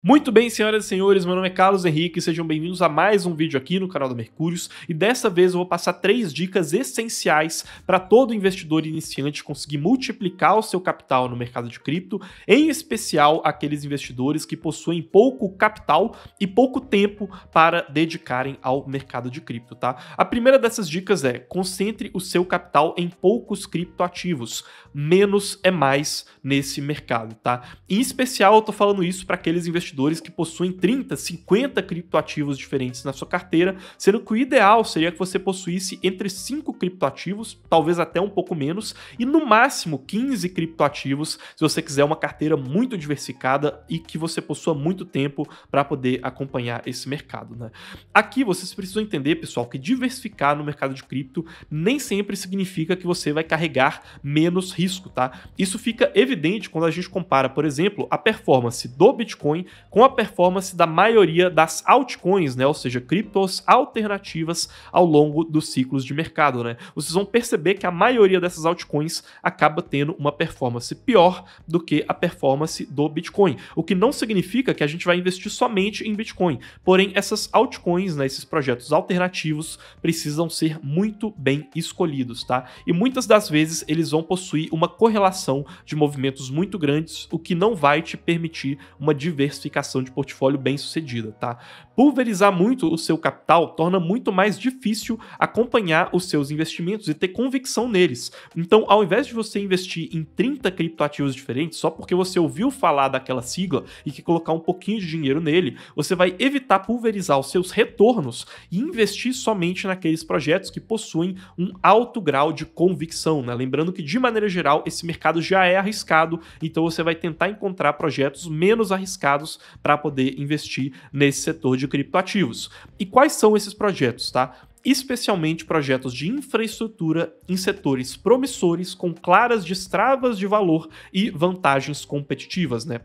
Muito bem, senhoras e senhores, meu nome é Carlos Henrique, sejam bem-vindos a mais um vídeo aqui no canal da Mercúrios e dessa vez eu vou passar três dicas essenciais para todo investidor iniciante conseguir multiplicar o seu capital no mercado de cripto, em especial aqueles investidores que possuem pouco capital e pouco tempo para dedicarem ao mercado de cripto, tá? A primeira dessas dicas é: concentre o seu capital em poucos criptoativos. Menos é mais nesse mercado, tá? Em especial eu tô falando isso para aqueles investidores investidores que possuem 30, 50 criptoativos diferentes na sua carteira, sendo que o ideal seria que você possuísse entre 5 criptoativos, talvez até um pouco menos, e no máximo 15 criptoativos, se você quiser uma carteira muito diversificada e que você possua muito tempo para poder acompanhar esse mercado. Né? Aqui vocês precisam entender, pessoal, que diversificar no mercado de cripto nem sempre significa que você vai carregar menos risco, tá? Isso fica evidente quando a gente compara, por exemplo, a performance do Bitcoin com a performance da maioria das altcoins, né? Ou seja, criptos alternativas ao longo dos ciclos de mercado, né? Vocês vão perceber que a maioria dessas altcoins acaba tendo uma performance pior do que a performance do Bitcoin. O que não significa que a gente vai investir somente em Bitcoin. Porém, essas altcoins, né, esses projetos alternativos, precisam ser muito bem escolhidos, tá? E muitas das vezes eles vão possuir uma correlação de movimentos muito grandes, o que não vai te permitir uma diversificação diversificação de portfólio bem sucedida, tá? Pulverizar muito o seu capital torna muito mais difícil acompanhar os seus investimentos e ter convicção neles. Então, ao invés de você investir em 30 criptoativos diferentes só porque você ouviu falar daquela sigla e que colocar um pouquinho de dinheiro nele, você vai evitar pulverizar os seus retornos e investir somente naqueles projetos que possuem um alto grau de convicção, né? Lembrando que de maneira geral esse mercado já é arriscado, então você vai tentar encontrar projetos menos arriscados para poder investir nesse setor de criptoativos. E quais são esses projetos, tá? especialmente projetos de infraestrutura em setores promissores com claras destravas de valor e vantagens competitivas, né?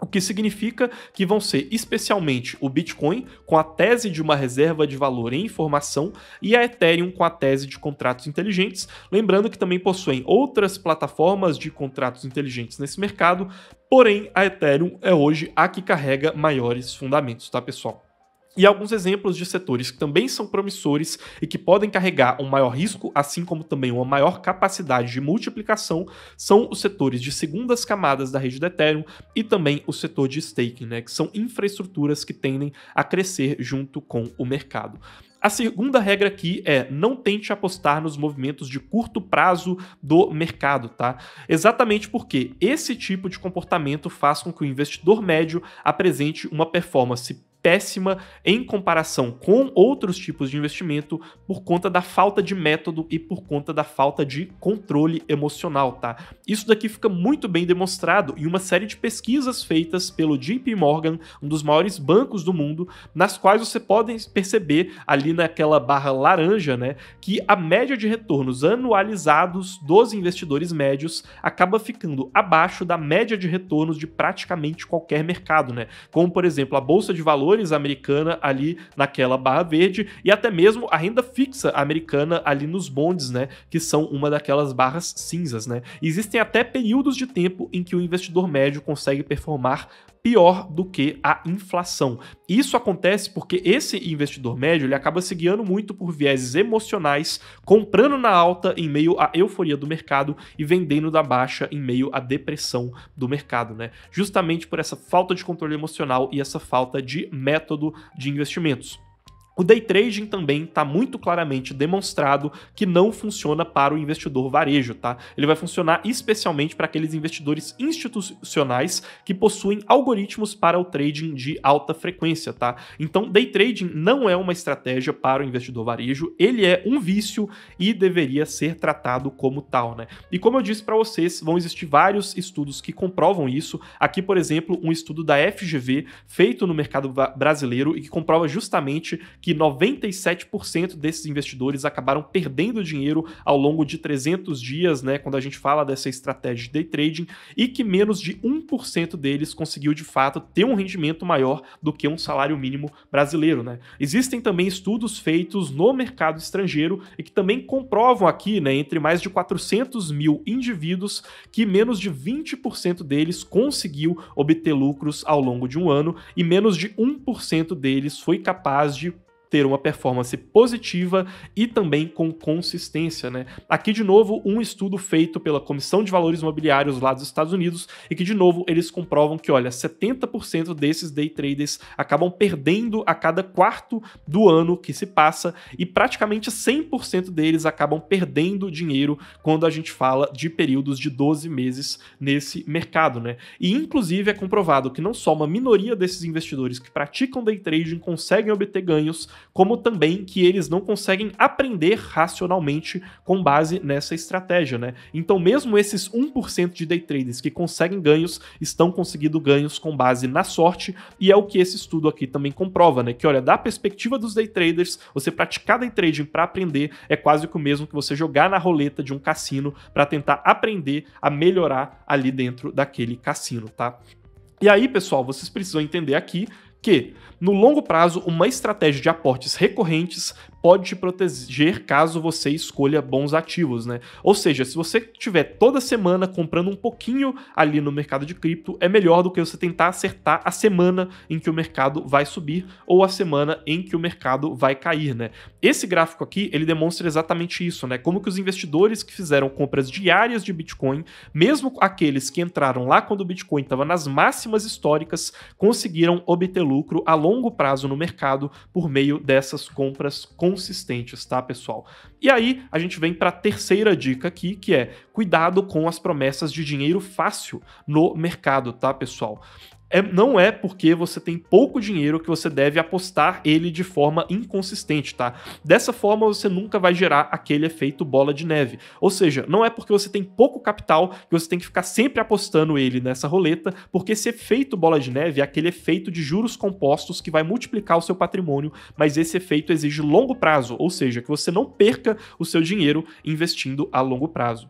O que significa que vão ser especialmente o Bitcoin, com a tese de uma reserva de valor em informação, e a Ethereum, com a tese de contratos inteligentes. Lembrando que também possuem outras plataformas de contratos inteligentes nesse mercado, porém a Ethereum é hoje a que carrega maiores fundamentos, tá pessoal? e alguns exemplos de setores que também são promissores e que podem carregar um maior risco, assim como também uma maior capacidade de multiplicação, são os setores de segundas camadas da rede do Ethereum e também o setor de staking, né, que são infraestruturas que tendem a crescer junto com o mercado. A segunda regra aqui é não tente apostar nos movimentos de curto prazo do mercado, tá? Exatamente porque esse tipo de comportamento faz com que o investidor médio apresente uma performance péssima em comparação com outros tipos de investimento por conta da falta de método e por conta da falta de controle emocional, tá? Isso daqui fica muito bem demonstrado em uma série de pesquisas feitas pelo JP Morgan, um dos maiores bancos do mundo, nas quais você pode perceber ali naquela barra laranja, né, que a média de retornos anualizados dos investidores médios acaba ficando abaixo da média de retornos de praticamente qualquer mercado, né? Como por exemplo, a bolsa de valores valores americana ali naquela barra verde e até mesmo a renda fixa americana ali nos bondes, né, que são uma daquelas barras cinzas, né? Existem até períodos de tempo em que o investidor médio consegue performar pior do que a inflação. Isso acontece porque esse investidor médio ele acaba se guiando muito por vieses emocionais, comprando na alta em meio à euforia do mercado e vendendo da baixa em meio à depressão do mercado, né? Justamente por essa falta de controle emocional e essa falta de método de investimentos. O day trading também está muito claramente demonstrado que não funciona para o investidor varejo, tá? Ele vai funcionar especialmente para aqueles investidores institucionais que possuem algoritmos para o trading de alta frequência, tá? Então, day trading não é uma estratégia para o investidor varejo, ele é um vício e deveria ser tratado como tal, né? E como eu disse para vocês, vão existir vários estudos que comprovam isso. Aqui, por exemplo, um estudo da FGV feito no mercado brasileiro e que comprova justamente que que 97% desses investidores acabaram perdendo dinheiro ao longo de 300 dias, né, quando a gente fala dessa estratégia de day trading, e que menos de 1% deles conseguiu de fato ter um rendimento maior do que um salário mínimo brasileiro, né? Existem também estudos feitos no mercado estrangeiro e que também comprovam aqui, né, entre mais de 400 mil indivíduos, que menos de 20% deles conseguiu obter lucros ao longo de um ano e menos de 1% deles foi capaz de ter uma performance positiva e também com consistência, né? Aqui de novo um estudo feito pela Comissão de Valores Imobiliários lá dos Estados Unidos e que de novo eles comprovam que, olha, 70% desses day traders acabam perdendo a cada quarto do ano que se passa e praticamente 100% deles acabam perdendo dinheiro quando a gente fala de períodos de 12 meses nesse mercado, né? E inclusive é comprovado que não só uma minoria desses investidores que praticam day trading conseguem obter ganhos como também que eles não conseguem aprender racionalmente com base nessa estratégia, né? Então, mesmo esses 1% de day traders que conseguem ganhos estão conseguindo ganhos com base na sorte, e é o que esse estudo aqui também comprova, né? Que olha, da perspectiva dos day traders, você praticar day trading para aprender é quase que o mesmo que você jogar na roleta de um cassino para tentar aprender a melhorar ali dentro daquele cassino, tá? E aí, pessoal, vocês precisam entender aqui que, no longo prazo, uma estratégia de aportes recorrentes pode te proteger caso você escolha bons ativos, né? Ou seja, se você tiver toda semana comprando um pouquinho ali no mercado de cripto, é melhor do que você tentar acertar a semana em que o mercado vai subir ou a semana em que o mercado vai cair, né? Esse gráfico aqui, ele demonstra exatamente isso, né? Como que os investidores que fizeram compras diárias de Bitcoin, mesmo aqueles que entraram lá quando o Bitcoin estava nas máximas históricas, conseguiram obter lucro a longo prazo no mercado por meio dessas compras consistentes, tá, pessoal? E aí a gente vem para a terceira dica aqui, que é cuidado com as promessas de dinheiro fácil no mercado, tá, pessoal? é, não é porque você tem pouco dinheiro que você deve apostar ele de forma inconsistente, tá? Dessa forma, você nunca vai gerar aquele efeito bola de neve. Ou seja, não é porque você tem pouco capital que você tem que ficar sempre apostando ele nessa roleta, porque esse efeito bola de neve é aquele efeito de juros compostos que vai multiplicar o seu patrimônio, mas esse efeito exige longo prazo, ou seja, que você não perca o seu dinheiro investindo a longo prazo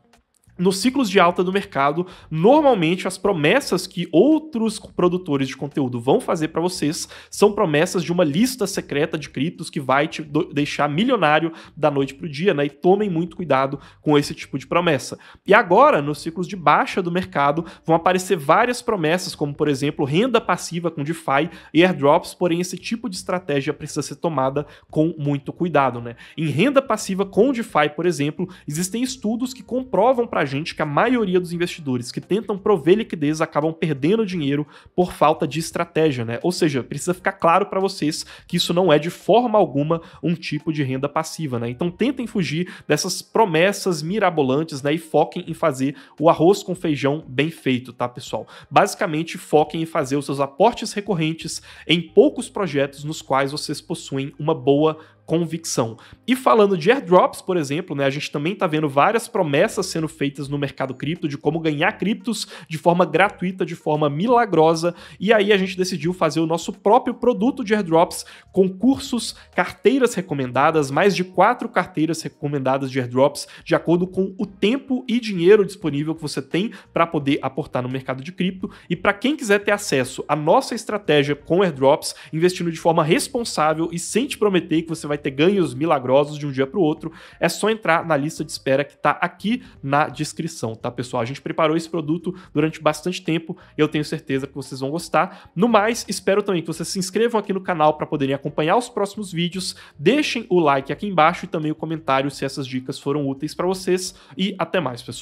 nos ciclos de alta do mercado, normalmente as promessas que outros produtores de conteúdo vão fazer para vocês são promessas de uma lista secreta de criptos que vai te deixar milionário da noite para o dia, né? E tomem muito cuidado com esse tipo de promessa. E agora, nos ciclos de baixa do mercado, vão aparecer várias promessas, como por exemplo, renda passiva com DeFi e airdrops, porém esse tipo de estratégia precisa ser tomada com muito cuidado, né? Em renda passiva com DeFi, por exemplo, existem estudos que comprovam para gente que a maioria dos investidores que tentam prover liquidez acabam perdendo dinheiro por falta de estratégia, né? Ou seja, precisa ficar claro para vocês que isso não é de forma alguma um tipo de renda passiva, né? Então tentem fugir dessas promessas mirabolantes, né? E foquem em fazer o arroz com feijão bem feito, tá, pessoal? Basicamente, foquem em fazer os seus aportes recorrentes em poucos projetos nos quais vocês possuem uma boa convicção. E falando de airdrops, por exemplo, né, a gente também está vendo várias promessas sendo feitas no mercado cripto de como ganhar criptos de forma gratuita, de forma milagrosa. E aí a gente decidiu fazer o nosso próprio produto de airdrops com cursos, carteiras recomendadas, mais de quatro carteiras recomendadas de airdrops, de acordo com o tempo e dinheiro disponível que você tem para poder aportar no mercado de cripto. E para quem quiser ter acesso à nossa estratégia com airdrops, investindo de forma responsável e sem te prometer que você vai vai ter ganhos milagrosos de um dia para o outro, é só entrar na lista de espera que está aqui na descrição, tá, pessoal? A gente preparou esse produto durante bastante tempo, eu tenho certeza que vocês vão gostar. No mais, espero também que vocês se inscrevam aqui no canal para poderem acompanhar os próximos vídeos, deixem o like aqui embaixo e também o comentário se essas dicas foram úteis para vocês e até mais, pessoal.